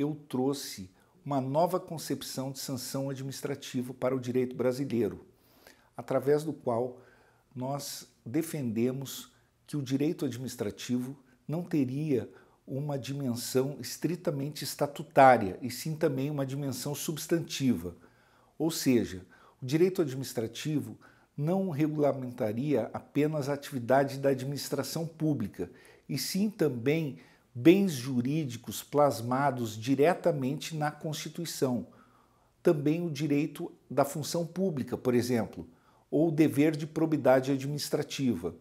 eu trouxe uma nova concepção de sanção administrativa para o direito brasileiro, através do qual nós defendemos que o direito administrativo não teria uma dimensão estritamente estatutária, e sim também uma dimensão substantiva. Ou seja, o direito administrativo não regulamentaria apenas a atividade da administração pública, e sim também bens jurídicos plasmados diretamente na Constituição, também o direito da função pública, por exemplo, ou o dever de probidade administrativa.